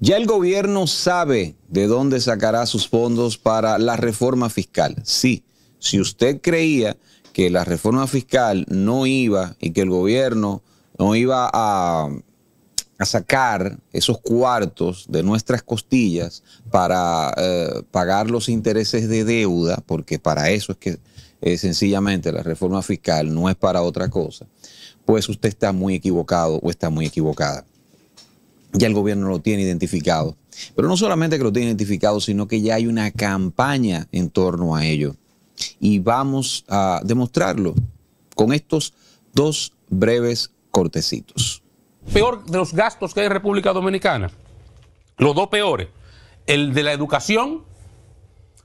Ya el gobierno sabe de dónde sacará sus fondos para la reforma fiscal. Sí, si usted creía que la reforma fiscal no iba y que el gobierno no iba a, sacar esos cuartos de nuestras costillas para eh, pagar los intereses de deuda, porque para eso es que eh, sencillamente la reforma fiscal no es para otra cosa, pues usted está muy equivocado o está muy equivocada ya el gobierno lo tiene identificado. Pero no solamente que lo tiene identificado, sino que ya hay una campaña en torno a ello. Y vamos a demostrarlo con estos dos breves cortecitos. Peor de los gastos que hay en República Dominicana, los dos peores, el de la educación,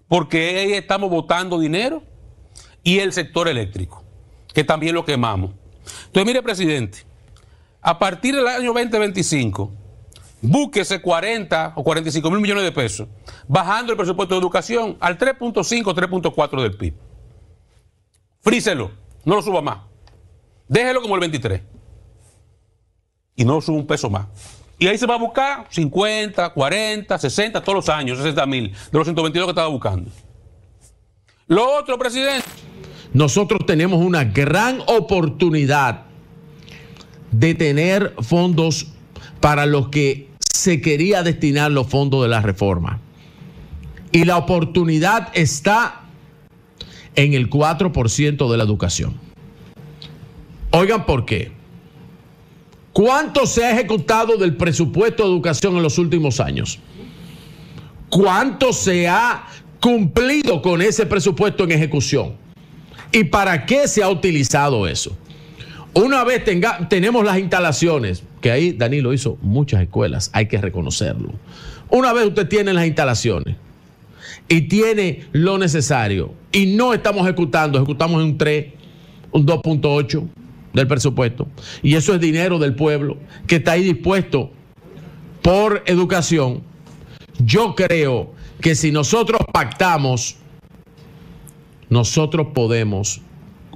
porque ahí estamos votando dinero, y el sector eléctrico, que también lo quemamos. Entonces, mire, presidente, a partir del año 2025, búsquese 40 o 45 mil millones de pesos, bajando el presupuesto de educación al 3.5, 3.4 del PIB. fríselo no lo suba más. Déjelo como el 23. Y no suba un peso más. Y ahí se va a buscar 50, 40, 60 todos los años, 60 mil, de los 122 que estaba buscando. Lo otro, presidente. Nosotros tenemos una gran oportunidad de tener fondos para los que se quería destinar los fondos de la reforma. Y la oportunidad está en el 4% de la educación. Oigan por qué. ¿Cuánto se ha ejecutado del presupuesto de educación en los últimos años? ¿Cuánto se ha cumplido con ese presupuesto en ejecución? ¿Y para qué se ha utilizado eso? Una vez tenemos las instalaciones, que ahí Danilo hizo muchas escuelas, hay que reconocerlo. Una vez usted tiene las instalaciones y tiene lo necesario y no estamos ejecutando, ejecutamos un 3, un 2.8 del presupuesto y eso es dinero del pueblo que está ahí dispuesto por educación. Yo creo que si nosotros pactamos, nosotros podemos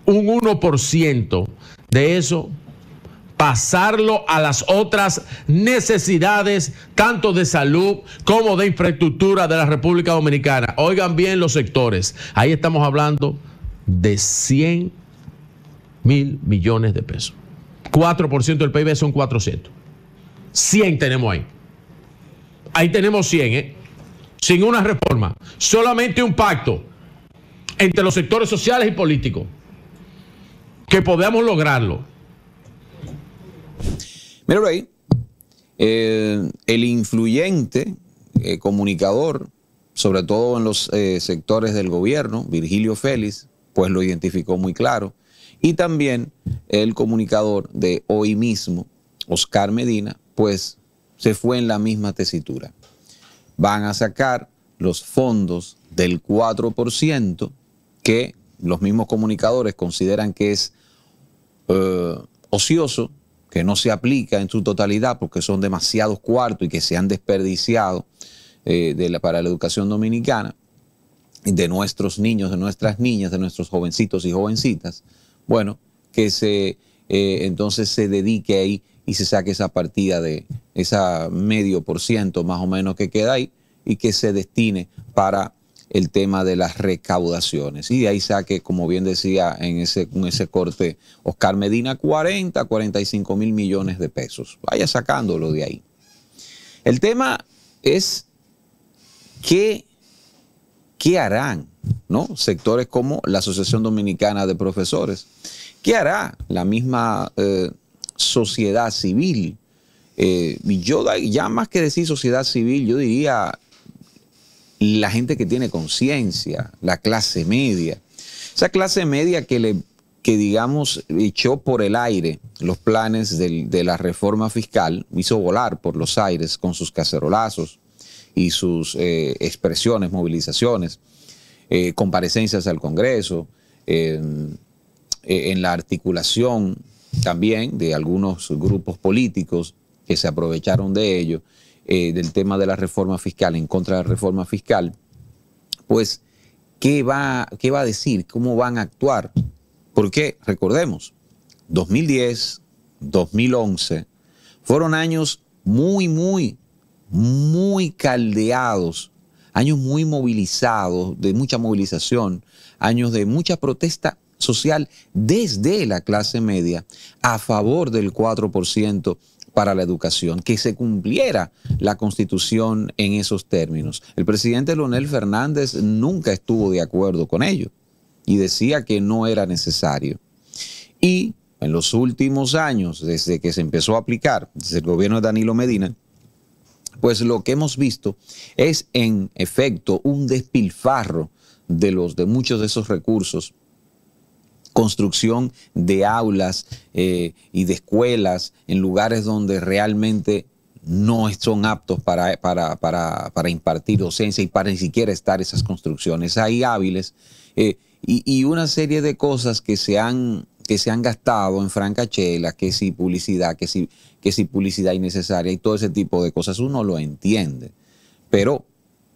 un 1% de eso pasarlo a las otras necesidades, tanto de salud como de infraestructura de la República Dominicana. Oigan bien los sectores. Ahí estamos hablando de 100 mil millones de pesos. 4% del PIB son 400. 100 tenemos ahí. Ahí tenemos 100, ¿eh? Sin una reforma. Solamente un pacto entre los sectores sociales y políticos. Que podamos lograrlo. Pero ahí. Eh, el influyente eh, comunicador, sobre todo en los eh, sectores del gobierno, Virgilio Félix, pues lo identificó muy claro. Y también el comunicador de hoy mismo, Oscar Medina, pues se fue en la misma tesitura. Van a sacar los fondos del 4% que los mismos comunicadores consideran que es ocioso que no se aplica en su totalidad porque son demasiados cuartos y que se han desperdiciado eh, de la, para la educación dominicana, de nuestros niños, de nuestras niñas, de nuestros jovencitos y jovencitas, bueno, que se eh, entonces se dedique ahí y se saque esa partida de ese medio por ciento más o menos que queda ahí y que se destine para el tema de las recaudaciones. Y de ahí saque, como bien decía en ese, ese corte, Oscar Medina, 40, 45 mil millones de pesos. Vaya sacándolo de ahí. El tema es qué, qué harán ¿no? sectores como la Asociación Dominicana de Profesores. ¿Qué hará la misma eh, sociedad civil? Eh, yo ya más que decir sociedad civil, yo diría la gente que tiene conciencia, la clase media. Esa clase media que le digamos echó por el aire los planes de la reforma fiscal, hizo volar por los aires con sus cacerolazos y sus eh, expresiones, movilizaciones, eh, comparecencias al Congreso, eh, en la articulación también de algunos grupos políticos que se aprovecharon de ello. Eh, del tema de la reforma fiscal, en contra de la reforma fiscal, pues, ¿qué va, ¿qué va a decir? ¿Cómo van a actuar? Porque, recordemos, 2010, 2011, fueron años muy, muy, muy caldeados, años muy movilizados, de mucha movilización, años de mucha protesta social desde la clase media a favor del 4% para la educación, que se cumpliera la constitución en esos términos. El presidente Leonel Fernández nunca estuvo de acuerdo con ello y decía que no era necesario. Y en los últimos años, desde que se empezó a aplicar, desde el gobierno de Danilo Medina, pues lo que hemos visto es en efecto un despilfarro de los de muchos de esos recursos construcción de aulas eh, y de escuelas en lugares donde realmente no son aptos para, para, impartir docencia y para ni siquiera estar esas construcciones. Hay hábiles eh, y, una serie de cosas que se han, que se han gastado en francachela, que si publicidad, que que si publicidad innecesaria y todo ese tipo de cosas, uno lo entiende. Pero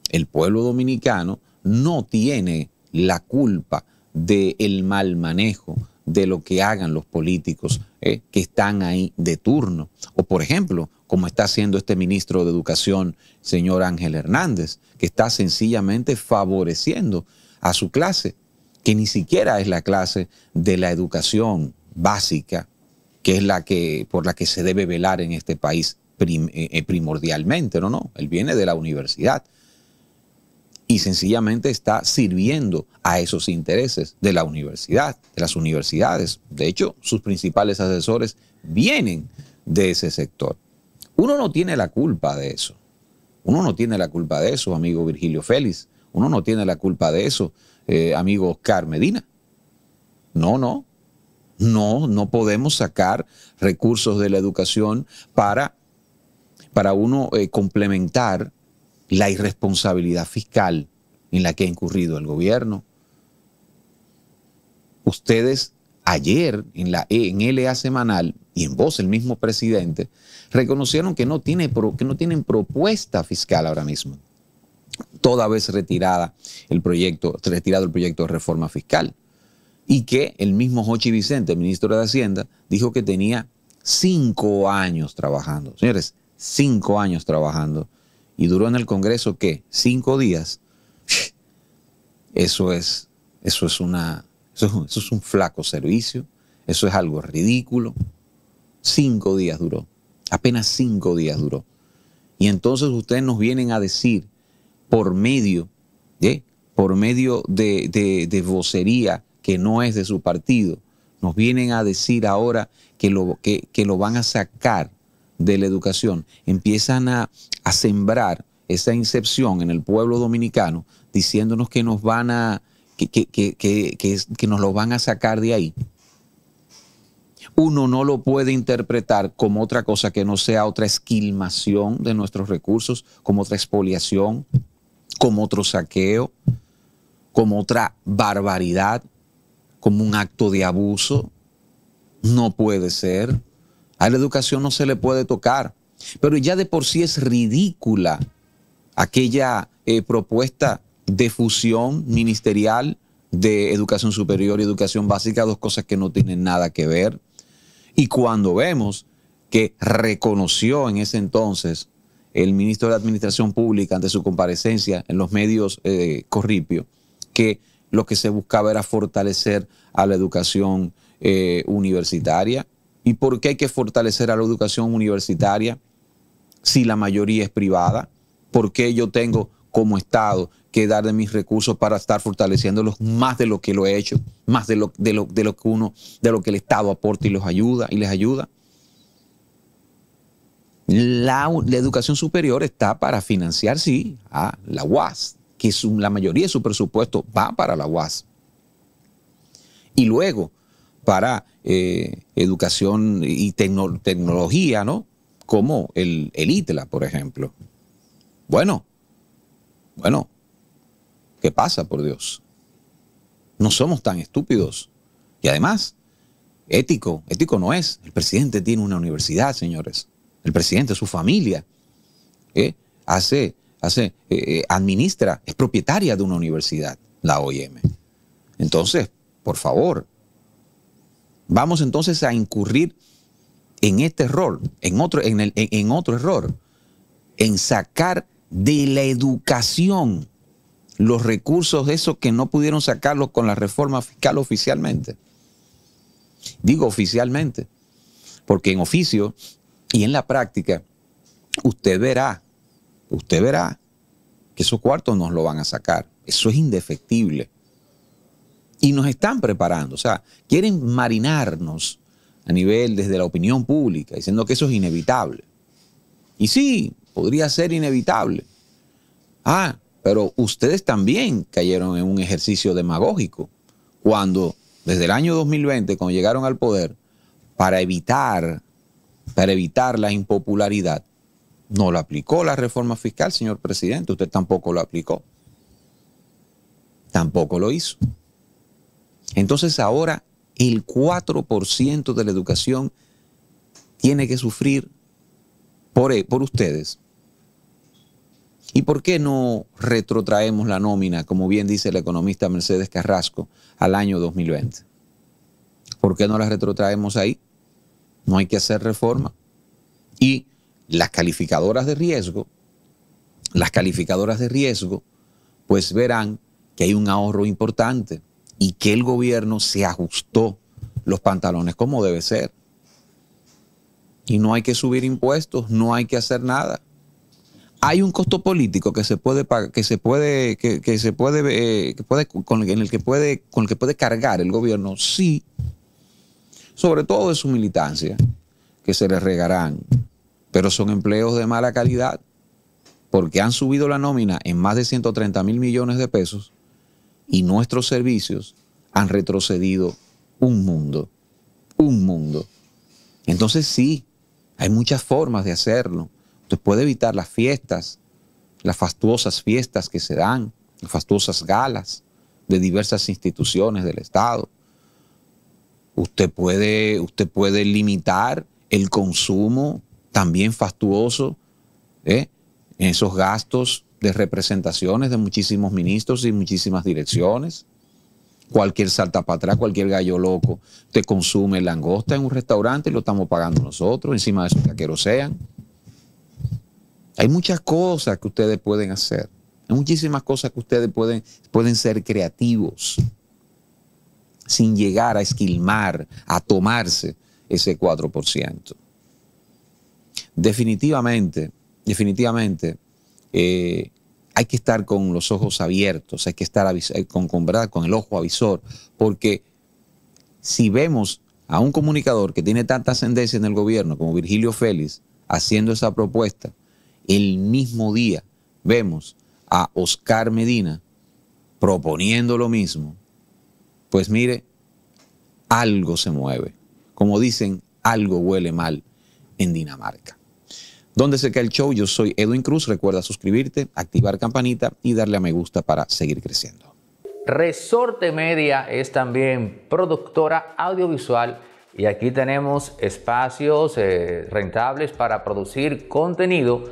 el pueblo dominicano no tiene la culpa del mal manejo de lo que hagan los políticos eh, que están ahí de turno. O por ejemplo, como está haciendo este ministro de Educación, señor Ángel Hernández, que está sencillamente favoreciendo a su clase, que ni siquiera es la clase de la educación básica, que es la que, por la que se debe velar en este país eh, primordialmente, no, no, él viene de la universidad y sencillamente está sirviendo a esos intereses de la universidad, de las universidades. De hecho, sus principales asesores vienen de ese sector. Uno no tiene la culpa de eso. Uno no tiene la culpa de eso, amigo Virgilio Félix. Uno no tiene la culpa de eso, eh, amigo Oscar Medina. No, no. No, no podemos sacar recursos de la educación para, para uno eh, complementar la irresponsabilidad fiscal en la que ha incurrido el gobierno. Ustedes ayer en la e, en LA semanal y en voz el mismo presidente reconocieron que no, tiene, que no tienen propuesta fiscal ahora mismo. Toda vez retirada el proyecto, retirado el proyecto de reforma fiscal. Y que el mismo Jochi Vicente, ministro de Hacienda, dijo que tenía cinco años trabajando. Señores, cinco años trabajando y duró en el Congreso ¿qué? cinco días, eso es, eso es una, eso, es un flaco servicio, eso es algo ridículo. Cinco días duró, apenas cinco días duró. Y entonces ustedes nos vienen a decir por medio, ¿eh? por medio de, vocería que no es de su partido, nos vienen a decir ahora que lo, que lo van a sacar de la educación empiezan a, sembrar esa incepción en el pueblo dominicano, diciéndonos que nos van a, que, nos lo van a sacar de ahí. Uno no lo puede interpretar como otra cosa que no sea otra esquilmación de nuestros recursos, como otra expoliación, como otro saqueo, como otra barbaridad, como un acto de abuso. No puede ser. A la educación no se le puede tocar. Pero ya de por sí es ridícula aquella eh, propuesta de fusión ministerial de educación superior y educación básica, dos cosas que no tienen nada que ver. Y cuando vemos que reconoció en ese entonces el ministro de Administración Pública ante su comparecencia en los medios eh, Corripio, que lo que se buscaba era fortalecer a la educación eh, universitaria, ¿Y por qué hay que fortalecer a la educación universitaria si la mayoría es privada? ¿Por qué yo tengo como Estado que dar de mis recursos para estar fortaleciéndolos más de lo que lo he hecho, más de lo, de lo, que uno, de lo que el Estado aporta y los ayuda y les ayuda? La, educación superior está para financiar, sí, a la UAS, que la mayoría de su presupuesto va para la UAS. Y luego, para eh, educación y tecnología, ¿no? Como el, el ITLA, por ejemplo. Bueno, bueno, ¿qué pasa, por Dios? No somos tan estúpidos. Y además, ético, ético no es. El presidente tiene una universidad, señores. El presidente, su familia, ¿eh? hace, hace, eh, administra, es propietaria de una universidad, la OIM. Entonces, por favor, Vamos entonces a incurrir en este error, en otro, en, otro error, en sacar de la educación los recursos de esos que no pudieron sacarlos con la reforma fiscal oficialmente. Digo oficialmente, porque en oficio y en la práctica usted verá, usted verá que esos cuartos nos lo van a sacar. Eso es indefectible y nos están preparando. O sea, quieren marinarnos a nivel desde la opinión pública, diciendo que eso es inevitable. Y sí, podría ser inevitable. Ah, pero ustedes también cayeron en un ejercicio demagógico cuando desde el año 2020, cuando llegaron al poder, para evitar, para evitar la impopularidad, no lo aplicó la reforma fiscal, señor presidente. Usted tampoco lo aplicó. Tampoco lo hizo. Entonces ahora el 4% de la educación tiene que sufrir por, eh, por ustedes. ¿Y por qué no retrotraemos la nómina, como bien dice la economista Mercedes Carrasco, al año 2020? ¿Por qué no la retrotraemos ahí? No hay que hacer reforma. Y las calificadoras de riesgo, las calificadoras de riesgo, pues verán que hay un ahorro importante y que el gobierno se ajustó los pantalones como debe ser. Y no hay que subir impuestos, no hay que hacer nada. Hay un costo político que se puede que se puede que, se puede, eh, que puede con el que puede con que puede cargar el gobierno, sí. Sobre todo de su militancia que se les regarán, pero son empleos de mala calidad porque han subido la nómina en más de 130 mil millones de pesos y nuestros servicios han retrocedido un mundo, un mundo. Entonces sí, hay muchas formas de hacerlo. Usted puede evitar las fiestas, las fastuosas fiestas que se dan, las fastuosas galas de diversas instituciones del Estado. Usted puede, usted puede limitar el consumo también fastuoso, ¿eh? en esos gastos de representaciones de muchísimos ministros y muchísimas direcciones. Cualquier salta para atrás, cualquier gallo loco te consume langosta en un restaurante y lo estamos pagando nosotros, encima de que taqueros sean. Hay muchas cosas que ustedes pueden hacer. Hay muchísimas cosas que ustedes pueden, pueden ser creativos sin llegar a esquilmar, a tomarse ese 4%. Definitivamente, definitivamente, eh, hay que estar con los ojos abiertos, hay que estar eh, con, con, con el ojo avisor, porque si vemos a un comunicador que tiene tanta ascendencia en el gobierno como Virgilio Félix haciendo esa propuesta, el mismo día vemos a Oscar Medina proponiendo lo mismo, pues mire, algo se mueve. Como dicen, algo huele mal en Dinamarca. Donde se cae el show? Yo soy Edwin Cruz. Recuerda suscribirte, activar campanita y darle a me gusta para seguir creciendo. Resorte Media es también productora audiovisual y aquí tenemos espacios eh, rentables para producir contenido.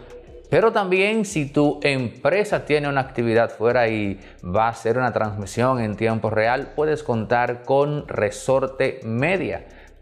Pero también si tu empresa tiene una actividad fuera y va a hacer una transmisión en tiempo real, puedes contar con Resorte Media.